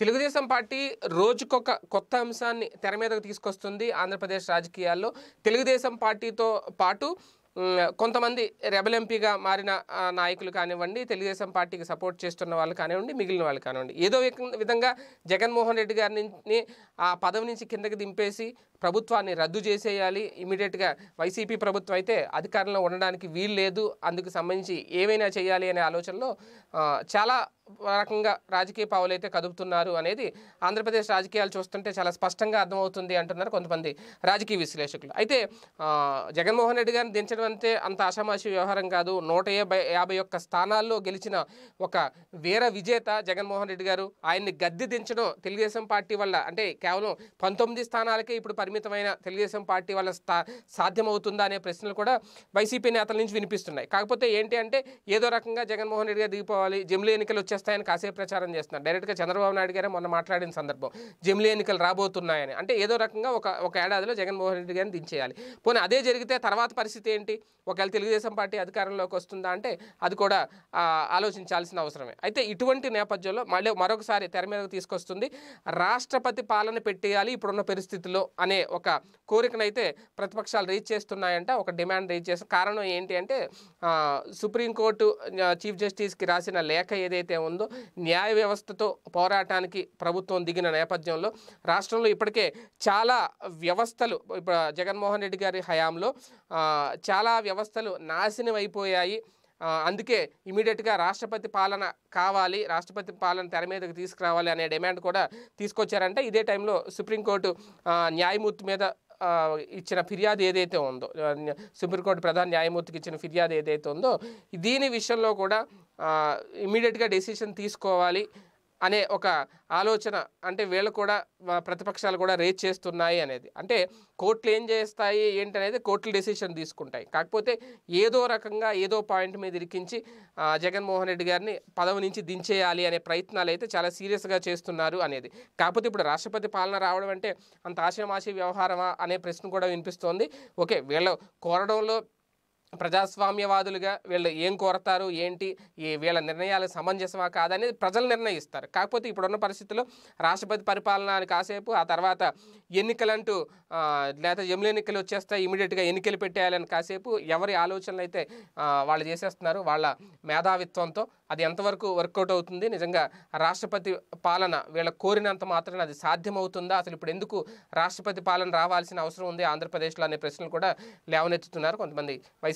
Telugu Desam party రోజుకొక కొత్త అంశాన్ని తెర మీదకు తీసుకొస్తుంది ఆంధ్రప్రదేశ్ రాజకీయాల్లో తెలుగుదేశం పార్టీతో పాటు కొంతమంది రెబల్ ఎంపీగా మారిన నాయకులు కానివ్వండి తెలుగుదేశం పార్టీకి సపోర్ట్ చేస్తున్న వాళ్ళు కానివ్వండి మిగిలిన వాళ్ళు కానివ్వండి ఏదో విధంగా జగన్మోహన్ రెడ్డి గారిని ఆ పదవి నుంచి కిందకి దింపేసి ప్రభుత్వాన్ని రద్దు చేసేయాలి ఇమీడియట్గా వైసీపీ ప్రభుత్వం అయితే అధికారంలో ఉండడానికి వీలు లేదు అందుకు సంబంధించి ఏవైనా చేయాలి అనే ఆలోచనలో చాలా రకంగా రాజకీయ పావులైతే కదుపుతున్నారు అనేది ఆంధ్రప్రదేశ్ రాజకీయాలు చూస్తుంటే చాలా స్పష్టంగా అర్థమవుతుంది అంటున్నారు కొంతమంది రాజకీయ విశ్లేషకులు అయితే జగన్మోహన్ రెడ్డి గారిని దించడం అంతే అంత ఆషామాషి వ్యవహారం కాదు నూట యాభై ఒక్క స్థానాల్లో గెలిచిన ఒక వీర విజేత జగన్మోహన్ రెడ్డి గారు ఆయన్ని గద్దె దించడం తెలుగుదేశం పార్టీ వల్ల అంటే కేవలం పంతొమ్మిది స్థానాలకే ఇప్పుడు పరిమితమైన తెలుగుదేశం పార్టీ వల్ల స్థా సాధ్యమవుతుందా అనే ప్రశ్నలు కూడా వైసీపీ నేతల నుంచి వినిపిస్తున్నాయి కాకపోతే ఏంటి అంటే ఏదో రకంగా జగన్మోహన్ రెడ్డి గారు దిగిపోవాలి జమిలీ ఎన్నికలు వచ్చే వచ్చేస్తాయని కాసేపు ప్రచారం చేస్తున్నారు డైరెక్ట్గా చంద్రబాబు నాయుడు గారే మొన్న మాట్లాడిన సందర్భం జిమ్లీ ఎన్నికలు రాబోతున్నాయని అంటే ఏదో రకంగా ఒక ఒక ఏడాదిలో జగన్మోహన్ రెడ్డి గారిని దించేయాలి పోనీ అదే జరిగితే తర్వాత పరిస్థితి ఏంటి ఒకవేళ తెలుగుదేశం పార్టీ అధికారంలోకి వస్తుందా అంటే అది కూడా ఆలోచించాల్సిన అవసరమే అయితే ఇటువంటి నేపథ్యంలో మళ్ళీ మరొకసారి తెర మీదకు తీసుకొస్తుంది రాష్ట్రపతి పాలన పెట్టేయాలి ఇప్పుడున్న పరిస్థితిలో అనే ఒక కోరికనైతే ప్రతిపక్షాలు రీచ్ చేస్తున్నాయంట ఒక డిమాండ్ రీచ్ చేసిన కారణం ఏంటి అంటే సుప్రీంకోర్టు చీఫ్ జస్టిస్కి రాసిన లేఖ ఏదైతే ఉందో న్యాయ వ్యవస్థతో పోరాటానికి ప్రభుత్వం దిగిన నేపథ్యంలో రాష్ట్రంలో ఇప్పటికే చాలా వ్యవస్థలు ఇప్పుడు జగన్మోహన్ రెడ్డి గారి హయాంలో చాలా వ్యవస్థలు నాశనం అయిపోయాయి అందుకే ఇమీడియట్గా రాష్ట్రపతి పాలన కావాలి రాష్ట్రపతి పాలన తెర మీదకి తీసుకురావాలి అనే డిమాండ్ కూడా తీసుకొచ్చారంటే ఇదే టైంలో సుప్రీంకోర్టు న్యాయమూర్తి మీద ఇచ్చిన ఫిర్యాదు ఏదైతే ఉందో సుప్రీంకోర్టు ప్రధాన న్యాయమూర్తికి ఇచ్చిన ఫిర్యాదు ఏదైతే ఉందో దీని విషయంలో కూడా ఇమీడియట్గా డెసిషన్ తీసుకోవాలి అనే ఒక ఆలోచన అంటే వీళ్ళు కూడా ప్రతిపక్షాలు కూడా రేజ్ చేస్తున్నాయి అనేది అంటే కోర్టులు ఏం చేస్తాయి ఏంటనేది కోర్టులు డెసిషన్ తీసుకుంటాయి కాకపోతే ఏదో రకంగా ఏదో పాయింట్ మీద ఇరికించి జగన్మోహన్ రెడ్డి గారిని పదవి నుంచి దించేయాలి అనే ప్రయత్నాలు అయితే చాలా సీరియస్గా చేస్తున్నారు అనేది కాకపోతే ఇప్పుడు రాష్ట్రపతి పాలన రావడం అంటే అంత ఆశయమాశయ వ్యవహారమా అనే ప్రశ్న కూడా వినిపిస్తోంది ఓకే వీళ్ళు కోరడంలో ప్రజాస్వామ్యవాదులుగా వీళ్ళు ఏం కోరతారు ఏంటి ఈ వీళ్ళ నిర్ణయాలు సమంజసమా కాదనేది ప్రజలు నిర్ణయిస్తారు కాకపోతే ఇప్పుడున్న పరిస్థితుల్లో రాష్ట్రపతి పరిపాలన కాసేపు ఆ తర్వాత ఎన్నికలంటూ లేదా ఎమ్మెల్యే ఎన్నికలు వచ్చేస్తే ఇమీడియట్గా ఎన్నికలు పెట్టేయాలని కాసేపు ఎవరి ఆలోచనలు అయితే వాళ్ళు చేసేస్తున్నారు వాళ్ళ మేధావిత్వంతో అది ఎంతవరకు వర్కౌట్ అవుతుంది నిజంగా రాష్ట్రపతి పాలన వీళ్ళ కోరినంత మాత్రమే అది సాధ్యమవుతుందా అసలు ఇప్పుడు ఎందుకు రాష్ట్రపతి పాలన రావాల్సిన అవసరం ఉంది ఆంధ్రప్రదేశ్లో అనే ప్రశ్నలు కూడా లేవనెత్తుతున్నారు కొంతమంది వైస్